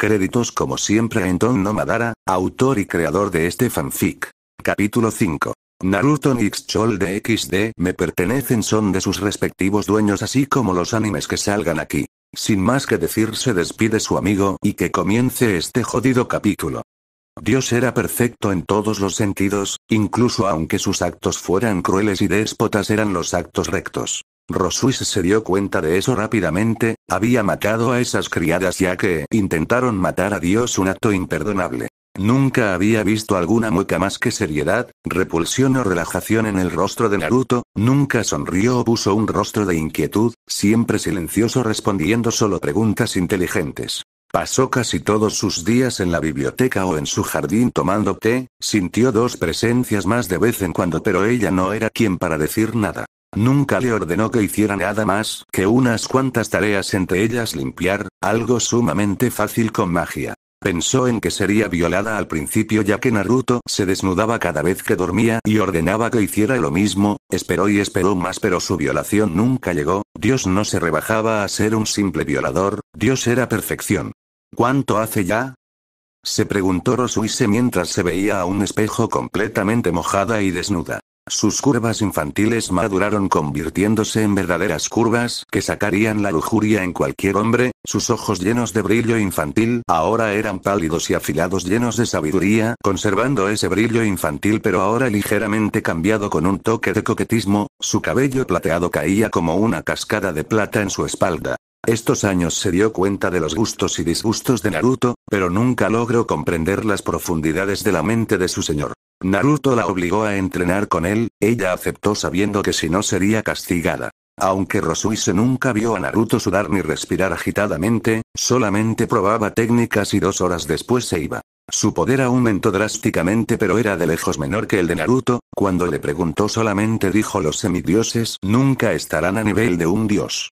Créditos como siempre en no Nomadara, autor y creador de este fanfic. Capítulo 5. Naruto Chol de XD me pertenecen son de sus respectivos dueños así como los animes que salgan aquí. Sin más que decir se despide su amigo y que comience este jodido capítulo. Dios era perfecto en todos los sentidos, incluso aunque sus actos fueran crueles y déspotas eran los actos rectos. Rosuis se dio cuenta de eso rápidamente, había matado a esas criadas ya que intentaron matar a Dios un acto imperdonable. Nunca había visto alguna mueca más que seriedad, repulsión o relajación en el rostro de Naruto, nunca sonrió o puso un rostro de inquietud, siempre silencioso respondiendo solo preguntas inteligentes. Pasó casi todos sus días en la biblioteca o en su jardín tomando té, sintió dos presencias más de vez en cuando pero ella no era quien para decir nada. Nunca le ordenó que hiciera nada más que unas cuantas tareas entre ellas limpiar, algo sumamente fácil con magia. Pensó en que sería violada al principio ya que Naruto se desnudaba cada vez que dormía y ordenaba que hiciera lo mismo, esperó y esperó más pero su violación nunca llegó, Dios no se rebajaba a ser un simple violador, Dios era perfección. ¿Cuánto hace ya? Se preguntó Rosuise mientras se veía a un espejo completamente mojada y desnuda. Sus curvas infantiles maduraron convirtiéndose en verdaderas curvas que sacarían la lujuria en cualquier hombre, sus ojos llenos de brillo infantil ahora eran pálidos y afilados llenos de sabiduría, conservando ese brillo infantil pero ahora ligeramente cambiado con un toque de coquetismo, su cabello plateado caía como una cascada de plata en su espalda. Estos años se dio cuenta de los gustos y disgustos de Naruto, pero nunca logró comprender las profundidades de la mente de su señor. Naruto la obligó a entrenar con él, ella aceptó sabiendo que si no sería castigada. Aunque Rosuise nunca vio a Naruto sudar ni respirar agitadamente, solamente probaba técnicas y dos horas después se iba. Su poder aumentó drásticamente pero era de lejos menor que el de Naruto, cuando le preguntó solamente dijo los semidioses nunca estarán a nivel de un dios.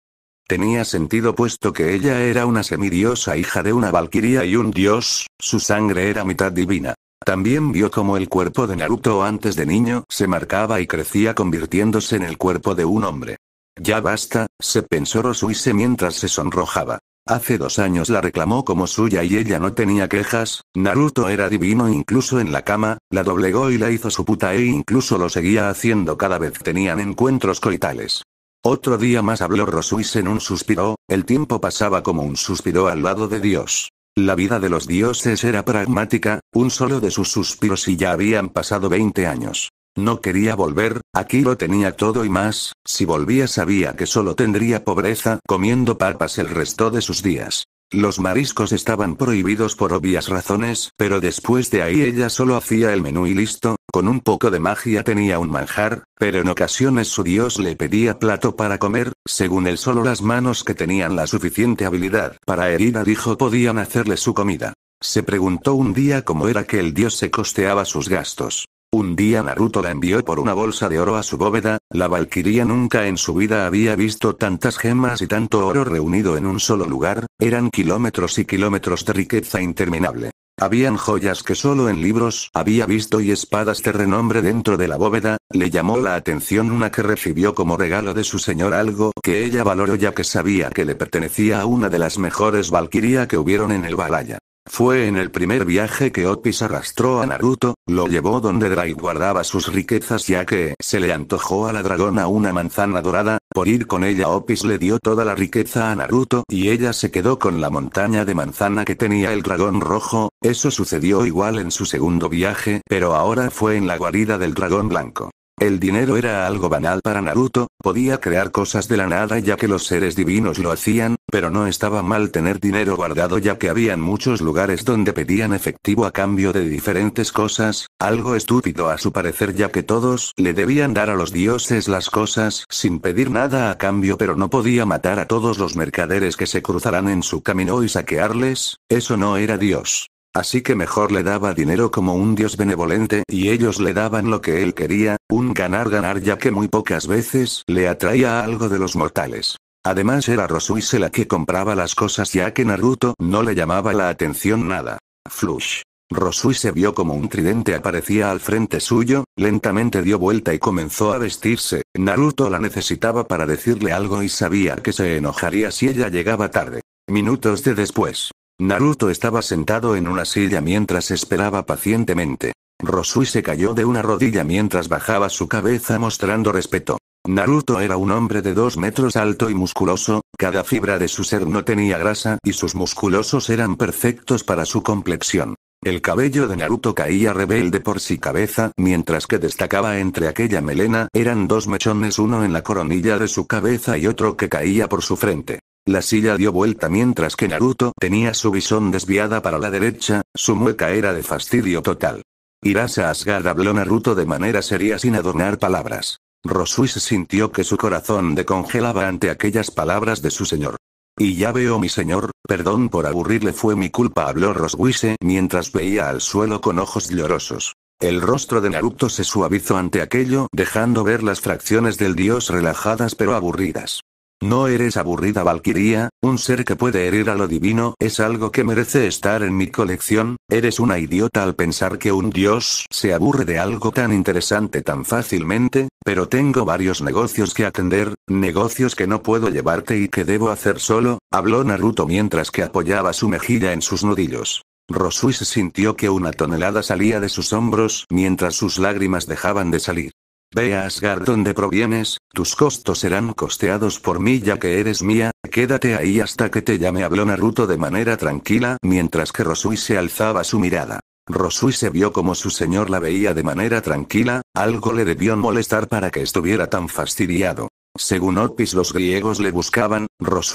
Tenía sentido puesto que ella era una semidiosa hija de una valquiria y un dios, su sangre era mitad divina. También vio cómo el cuerpo de Naruto antes de niño se marcaba y crecía convirtiéndose en el cuerpo de un hombre. Ya basta, se pensó Rosuise mientras se sonrojaba. Hace dos años la reclamó como suya y ella no tenía quejas, Naruto era divino incluso en la cama, la doblegó y la hizo su puta e incluso lo seguía haciendo cada vez tenían encuentros coitales. Otro día más habló Rosuise en un suspiro, el tiempo pasaba como un suspiro al lado de Dios. La vida de los dioses era pragmática, un solo de sus suspiros y ya habían pasado 20 años. No quería volver, aquí lo tenía todo y más, si volvía sabía que solo tendría pobreza comiendo papas el resto de sus días. Los mariscos estaban prohibidos por obvias razones, pero después de ahí ella solo hacía el menú y listo, con un poco de magia tenía un manjar, pero en ocasiones su dios le pedía plato para comer, según él solo las manos que tenían la suficiente habilidad para herir dijo podían hacerle su comida. Se preguntó un día cómo era que el dios se costeaba sus gastos. Un día Naruto la envió por una bolsa de oro a su bóveda, la Valquiria nunca en su vida había visto tantas gemas y tanto oro reunido en un solo lugar, eran kilómetros y kilómetros de riqueza interminable. Habían joyas que solo en libros había visto y espadas de renombre dentro de la bóveda, le llamó la atención una que recibió como regalo de su señor algo que ella valoró ya que sabía que le pertenecía a una de las mejores Valquiria que hubieron en el Balaya. Fue en el primer viaje que Opis arrastró a Naruto, lo llevó donde Draig guardaba sus riquezas ya que se le antojó a la dragona una manzana dorada, por ir con ella Opis le dio toda la riqueza a Naruto y ella se quedó con la montaña de manzana que tenía el dragón rojo, eso sucedió igual en su segundo viaje pero ahora fue en la guarida del dragón blanco. El dinero era algo banal para Naruto, podía crear cosas de la nada ya que los seres divinos lo hacían, pero no estaba mal tener dinero guardado ya que habían muchos lugares donde pedían efectivo a cambio de diferentes cosas, algo estúpido a su parecer ya que todos le debían dar a los dioses las cosas sin pedir nada a cambio pero no podía matar a todos los mercaderes que se cruzaran en su camino y saquearles, eso no era Dios. Así que mejor le daba dinero como un dios benevolente y ellos le daban lo que él quería, un ganar-ganar ya que muy pocas veces le atraía algo de los mortales. Además era Rosuise la que compraba las cosas ya que Naruto no le llamaba la atención nada. Flush. Rosui se vio como un tridente aparecía al frente suyo, lentamente dio vuelta y comenzó a vestirse. Naruto la necesitaba para decirle algo y sabía que se enojaría si ella llegaba tarde. Minutos de después, Naruto estaba sentado en una silla mientras esperaba pacientemente. Rosui se cayó de una rodilla mientras bajaba su cabeza mostrando respeto. Naruto era un hombre de dos metros alto y musculoso, cada fibra de su ser no tenía grasa y sus musculosos eran perfectos para su complexión. El cabello de Naruto caía rebelde por su cabeza, mientras que destacaba entre aquella melena, eran dos mechones uno en la coronilla de su cabeza y otro que caía por su frente. La silla dio vuelta mientras que Naruto tenía su visón desviada para la derecha, su mueca era de fastidio total. Irasa Asgard habló Naruto de manera seria sin adornar palabras. Rosui sintió que su corazón decongelaba ante aquellas palabras de su señor. Y ya veo mi señor, perdón por aburrirle fue mi culpa habló Roswise mientras veía al suelo con ojos llorosos. El rostro de Naruto se suavizó ante aquello, dejando ver las fracciones del dios relajadas pero aburridas. No eres aburrida valquiría, un ser que puede herir a lo divino es algo que merece estar en mi colección, eres una idiota al pensar que un dios se aburre de algo tan interesante tan fácilmente, pero tengo varios negocios que atender, negocios que no puedo llevarte y que debo hacer solo, habló Naruto mientras que apoyaba su mejilla en sus nudillos. Rosui se sintió que una tonelada salía de sus hombros mientras sus lágrimas dejaban de salir. Ve a Asgard donde provienes, tus costos serán costeados por mí ya que eres mía, quédate ahí hasta que te llame habló Naruto de manera tranquila mientras que Rosui se alzaba su mirada. Rosui se vio como su señor la veía de manera tranquila, algo le debió molestar para que estuviera tan fastidiado. Según Opis los griegos le buscaban,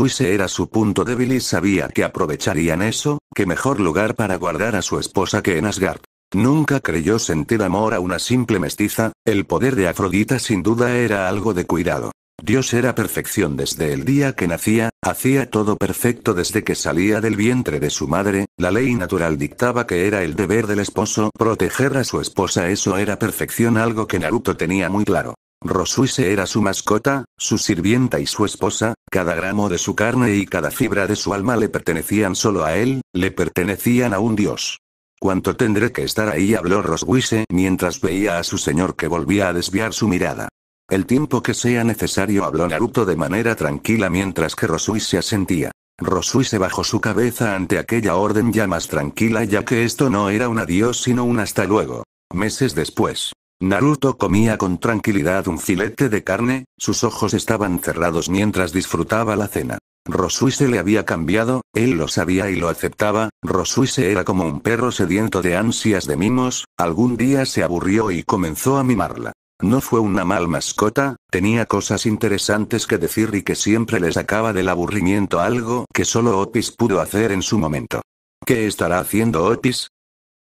se era su punto débil y sabía que aprovecharían eso, que mejor lugar para guardar a su esposa que en Asgard. Nunca creyó sentir amor a una simple mestiza, el poder de Afrodita sin duda era algo de cuidado. Dios era perfección desde el día que nacía, hacía todo perfecto desde que salía del vientre de su madre, la ley natural dictaba que era el deber del esposo proteger a su esposa, eso era perfección, algo que Naruto tenía muy claro. Rosuise era su mascota, su sirvienta y su esposa, cada gramo de su carne y cada fibra de su alma le pertenecían solo a él, le pertenecían a un dios. ¿Cuánto tendré que estar ahí? habló Roswise mientras veía a su señor que volvía a desviar su mirada. El tiempo que sea necesario habló Naruto de manera tranquila mientras que Roswisse asentía. Roswise bajó su cabeza ante aquella orden ya más tranquila ya que esto no era un adiós sino un hasta luego. Meses después, Naruto comía con tranquilidad un filete de carne, sus ojos estaban cerrados mientras disfrutaba la cena. Rosuise le había cambiado, él lo sabía y lo aceptaba, Rosuise era como un perro sediento de ansias de mimos, algún día se aburrió y comenzó a mimarla. No fue una mal mascota, tenía cosas interesantes que decir y que siempre le sacaba del aburrimiento algo que solo Opis pudo hacer en su momento. ¿Qué estará haciendo Opis?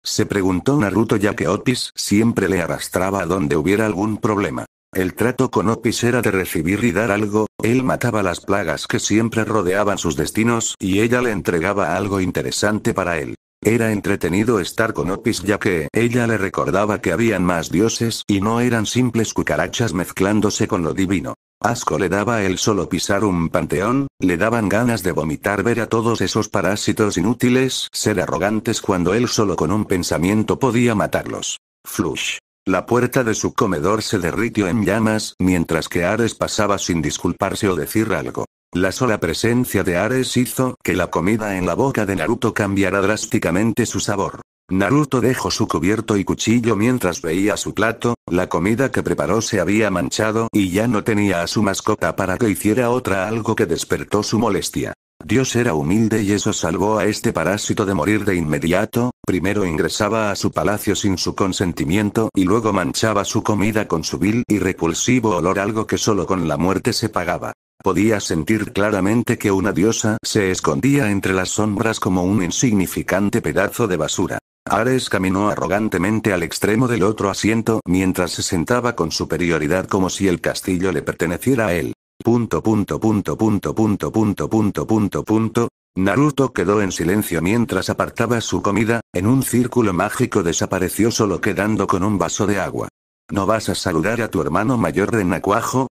Se preguntó Naruto ya que Otis siempre le arrastraba a donde hubiera algún problema. El trato con Opis era de recibir y dar algo, él mataba las plagas que siempre rodeaban sus destinos y ella le entregaba algo interesante para él. Era entretenido estar con Opis ya que ella le recordaba que habían más dioses y no eran simples cucarachas mezclándose con lo divino. Asco le daba el solo pisar un panteón, le daban ganas de vomitar ver a todos esos parásitos inútiles ser arrogantes cuando él solo con un pensamiento podía matarlos. Flush. La puerta de su comedor se derritió en llamas mientras que Ares pasaba sin disculparse o decir algo. La sola presencia de Ares hizo que la comida en la boca de Naruto cambiara drásticamente su sabor. Naruto dejó su cubierto y cuchillo mientras veía su plato, la comida que preparó se había manchado y ya no tenía a su mascota para que hiciera otra algo que despertó su molestia. Dios era humilde y eso salvó a este parásito de morir de inmediato, primero ingresaba a su palacio sin su consentimiento y luego manchaba su comida con su vil y repulsivo olor algo que solo con la muerte se pagaba. Podía sentir claramente que una diosa se escondía entre las sombras como un insignificante pedazo de basura. Ares caminó arrogantemente al extremo del otro asiento mientras se sentaba con superioridad como si el castillo le perteneciera a él. Punto punto punto punto punto punto punto punto punto. Naruto quedó en silencio mientras apartaba su comida, en un círculo mágico desapareció solo quedando con un vaso de agua. ¿No vas a saludar a tu hermano mayor de Nacuajo?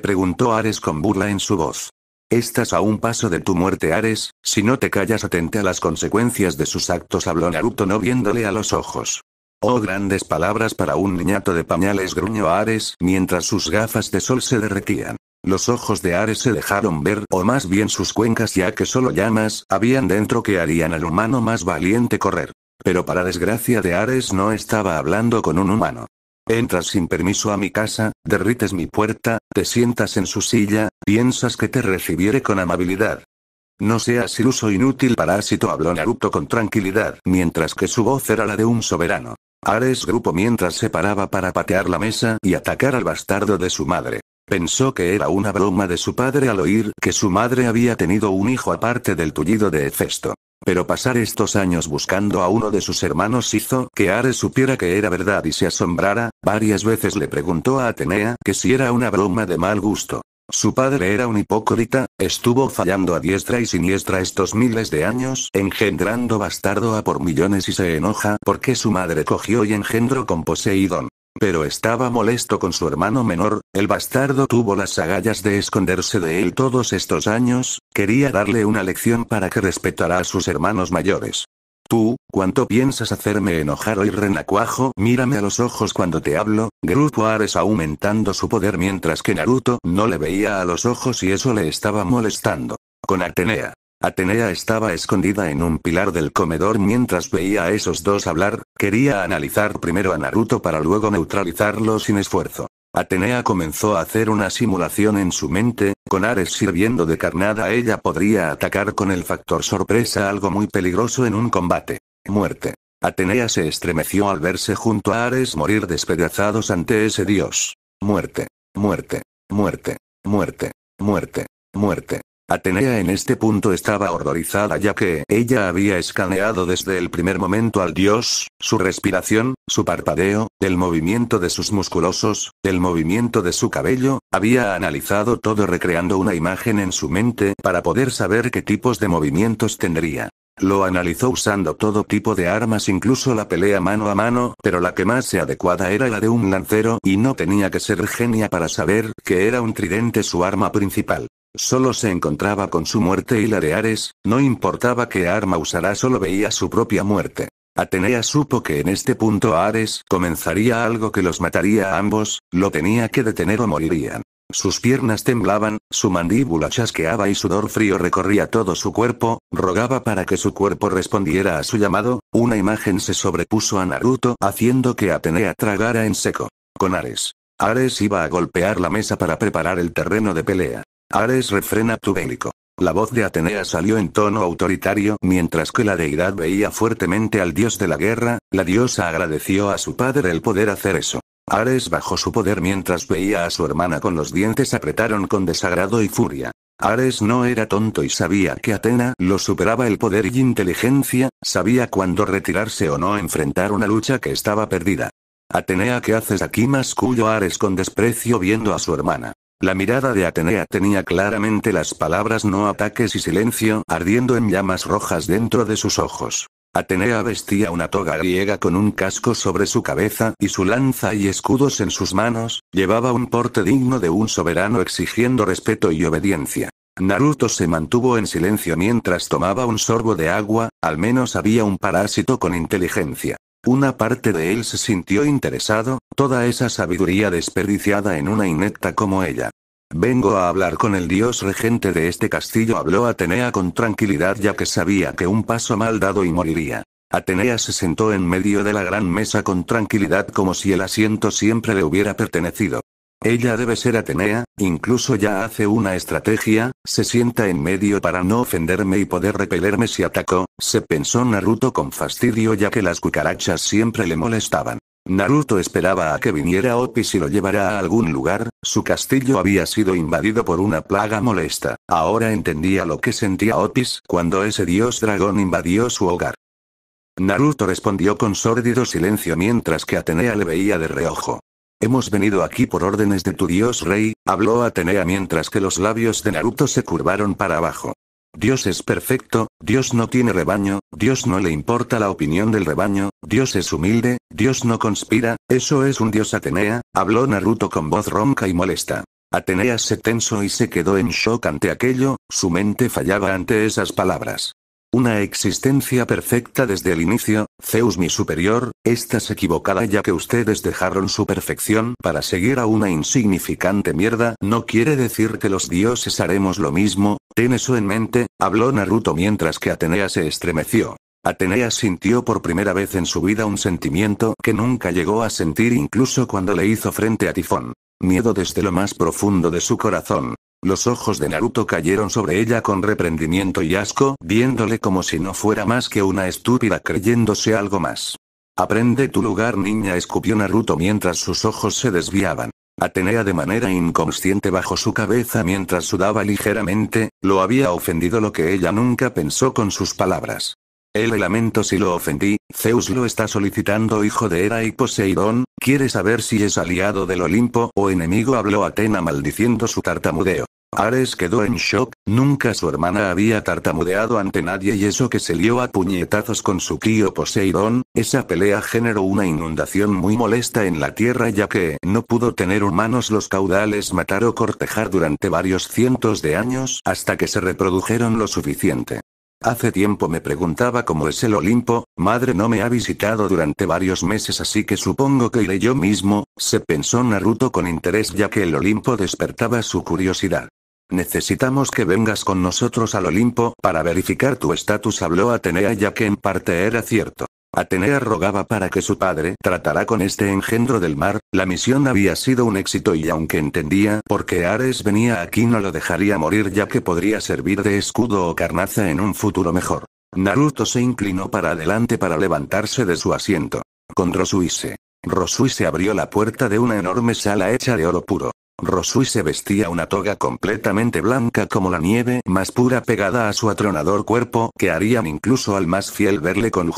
preguntó Ares con burla en su voz. Estás a un paso de tu muerte, Ares, si no te callas atente a las consecuencias de sus actos, habló Naruto no viéndole a los ojos. Oh, grandes palabras para un niñato de pañales, gruñó Ares mientras sus gafas de sol se derretían. Los ojos de Ares se dejaron ver, o más bien sus cuencas, ya que solo llamas habían dentro que harían al humano más valiente correr. Pero para desgracia de Ares no estaba hablando con un humano. Entras sin permiso a mi casa, derrites mi puerta, te sientas en su silla, piensas que te recibiré con amabilidad. No seas iluso e inútil parásito habló Naruto con tranquilidad, mientras que su voz era la de un soberano. Ares grupo mientras se paraba para patear la mesa y atacar al bastardo de su madre. Pensó que era una broma de su padre al oír que su madre había tenido un hijo aparte del tullido de Hefesto. Pero pasar estos años buscando a uno de sus hermanos hizo que Ares supiera que era verdad y se asombrara, varias veces le preguntó a Atenea que si era una broma de mal gusto. Su padre era un hipócrita, estuvo fallando a diestra y siniestra estos miles de años, engendrando bastardo a por millones y se enoja porque su madre cogió y engendró con Poseidón. Pero estaba molesto con su hermano menor, el bastardo tuvo las agallas de esconderse de él todos estos años, quería darle una lección para que respetara a sus hermanos mayores. Tú, ¿cuánto piensas hacerme enojar hoy renacuajo? Mírame a los ojos cuando te hablo, Grupo Ares aumentando su poder mientras que Naruto no le veía a los ojos y eso le estaba molestando. Con Atenea. Atenea estaba escondida en un pilar del comedor mientras veía a esos dos hablar, quería analizar primero a Naruto para luego neutralizarlo sin esfuerzo. Atenea comenzó a hacer una simulación en su mente, con Ares sirviendo de carnada ella podría atacar con el factor sorpresa algo muy peligroso en un combate. Muerte. Atenea se estremeció al verse junto a Ares morir despedazados ante ese dios. Muerte. Muerte. Muerte. Muerte. Muerte. Muerte. Atenea en este punto estaba horrorizada ya que ella había escaneado desde el primer momento al dios, su respiración, su parpadeo, el movimiento de sus musculosos, el movimiento de su cabello, había analizado todo recreando una imagen en su mente para poder saber qué tipos de movimientos tendría. Lo analizó usando todo tipo de armas, incluso la pelea mano a mano, pero la que más se adecuada era la de un lancero y no tenía que ser genia para saber que era un tridente su arma principal. Solo se encontraba con su muerte y la de Ares, no importaba qué arma usara solo veía su propia muerte. Atenea supo que en este punto Ares comenzaría algo que los mataría a ambos, lo tenía que detener o morirían. Sus piernas temblaban, su mandíbula chasqueaba y sudor frío recorría todo su cuerpo, rogaba para que su cuerpo respondiera a su llamado, una imagen se sobrepuso a Naruto haciendo que Atenea tragara en seco. Con Ares. Ares iba a golpear la mesa para preparar el terreno de pelea. Ares refrena tu bélico. La voz de Atenea salió en tono autoritario mientras que la deidad veía fuertemente al dios de la guerra, la diosa agradeció a su padre el poder hacer eso. Ares bajo su poder mientras veía a su hermana con los dientes apretaron con desagrado y furia. Ares no era tonto y sabía que Atena lo superaba el poder y inteligencia, sabía cuándo retirarse o no enfrentar una lucha que estaba perdida. Atenea, ¿qué haces aquí? cuyo Ares con desprecio viendo a su hermana. La mirada de Atenea tenía claramente las palabras no ataques y silencio ardiendo en llamas rojas dentro de sus ojos. Atenea vestía una toga griega con un casco sobre su cabeza y su lanza y escudos en sus manos, llevaba un porte digno de un soberano exigiendo respeto y obediencia. Naruto se mantuvo en silencio mientras tomaba un sorbo de agua, al menos había un parásito con inteligencia. Una parte de él se sintió interesado, toda esa sabiduría desperdiciada en una inecta como ella. Vengo a hablar con el dios regente de este castillo, habló Atenea con tranquilidad ya que sabía que un paso mal dado y moriría. Atenea se sentó en medio de la gran mesa con tranquilidad como si el asiento siempre le hubiera pertenecido. Ella debe ser Atenea, incluso ya hace una estrategia, se sienta en medio para no ofenderme y poder repelerme si atacó, se pensó Naruto con fastidio ya que las cucarachas siempre le molestaban. Naruto esperaba a que viniera Opis y lo llevara a algún lugar, su castillo había sido invadido por una plaga molesta, ahora entendía lo que sentía Opis cuando ese dios dragón invadió su hogar. Naruto respondió con sórdido silencio mientras que Atenea le veía de reojo. Hemos venido aquí por órdenes de tu dios rey, habló Atenea mientras que los labios de Naruto se curvaron para abajo. Dios es perfecto, Dios no tiene rebaño, Dios no le importa la opinión del rebaño, Dios es humilde, Dios no conspira, eso es un dios Atenea, habló Naruto con voz ronca y molesta. Atenea se tensó y se quedó en shock ante aquello, su mente fallaba ante esas palabras. Una existencia perfecta desde el inicio, Zeus mi superior, estás equivocada ya que ustedes dejaron su perfección para seguir a una insignificante mierda. No quiere decir que los dioses haremos lo mismo, ten eso en mente, habló Naruto mientras que Atenea se estremeció. Atenea sintió por primera vez en su vida un sentimiento que nunca llegó a sentir incluso cuando le hizo frente a Tifón. Miedo desde lo más profundo de su corazón. Los ojos de Naruto cayeron sobre ella con reprendimiento y asco, viéndole como si no fuera más que una estúpida creyéndose algo más. Aprende tu lugar niña escupió Naruto mientras sus ojos se desviaban. Atenea de manera inconsciente bajo su cabeza mientras sudaba ligeramente, lo había ofendido lo que ella nunca pensó con sus palabras. El lamento si lo ofendí, Zeus lo está solicitando hijo de Hera y Poseidón, quiere saber si es aliado del Olimpo o enemigo habló Atena maldiciendo su tartamudeo. Ares quedó en shock, nunca su hermana había tartamudeado ante nadie y eso que se lió a puñetazos con su tío Poseidón, esa pelea generó una inundación muy molesta en la tierra ya que no pudo tener humanos los caudales matar o cortejar durante varios cientos de años hasta que se reprodujeron lo suficiente. Hace tiempo me preguntaba cómo es el Olimpo, madre no me ha visitado durante varios meses así que supongo que iré yo mismo, se pensó Naruto con interés ya que el Olimpo despertaba su curiosidad. Necesitamos que vengas con nosotros al Olimpo para verificar tu estatus habló Atenea ya que en parte era cierto. Atenea rogaba para que su padre tratara con este engendro del mar, la misión había sido un éxito y aunque entendía por qué Ares venía aquí no lo dejaría morir ya que podría servir de escudo o carnaza en un futuro mejor. Naruto se inclinó para adelante para levantarse de su asiento. Con Rosuise. Rosuise abrió la puerta de una enorme sala hecha de oro puro. Rosui se vestía una toga completamente blanca como la nieve más pura pegada a su atronador cuerpo que harían incluso al más fiel verle con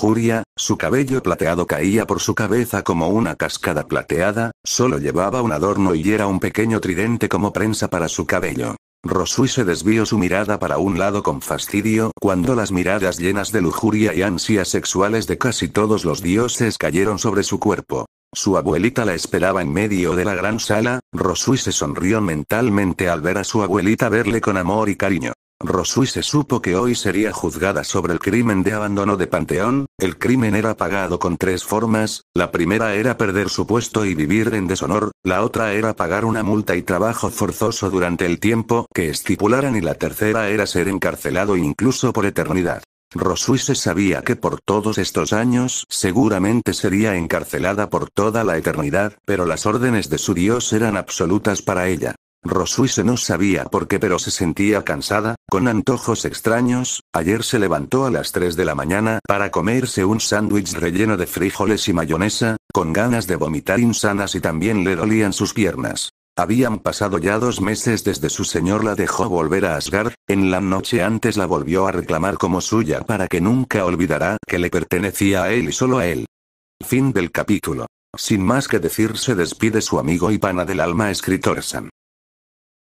su cabello plateado caía por su cabeza como una cascada plateada, solo llevaba un adorno y era un pequeño tridente como prensa para su cabello. Rosui se desvió su mirada para un lado con fastidio cuando las miradas llenas de lujuria y ansias sexuales de casi todos los dioses cayeron sobre su cuerpo. Su abuelita la esperaba en medio de la gran sala, Rosui se sonrió mentalmente al ver a su abuelita verle con amor y cariño. Rosui se supo que hoy sería juzgada sobre el crimen de abandono de Panteón, el crimen era pagado con tres formas, la primera era perder su puesto y vivir en deshonor, la otra era pagar una multa y trabajo forzoso durante el tiempo que estipularan y la tercera era ser encarcelado incluso por eternidad. Rosuise sabía que por todos estos años seguramente sería encarcelada por toda la eternidad, pero las órdenes de su dios eran absolutas para ella. Rosuise no sabía por qué pero se sentía cansada, con antojos extraños, ayer se levantó a las 3 de la mañana para comerse un sándwich relleno de frijoles y mayonesa, con ganas de vomitar insanas y también le dolían sus piernas. Habían pasado ya dos meses desde su señor la dejó volver a Asgard, en la noche antes la volvió a reclamar como suya para que nunca olvidara que le pertenecía a él y solo a él. Fin del capítulo. Sin más que decir se despide su amigo y pana del alma escritor Sam.